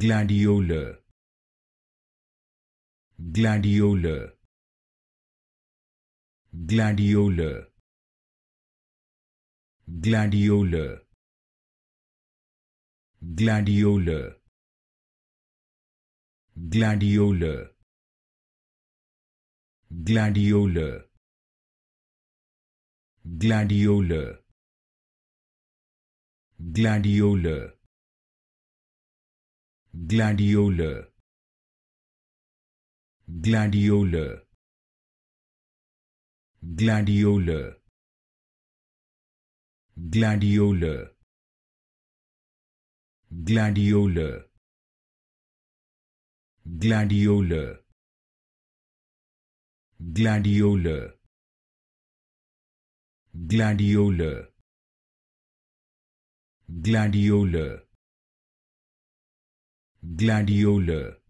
gladiola gladiola gladiola gladiola gladiola gladiola gladiola gladiola gladiola gladiola gladiola gladiola gladiola gladiola gladiola gladiola gladiola gladiola gladiolar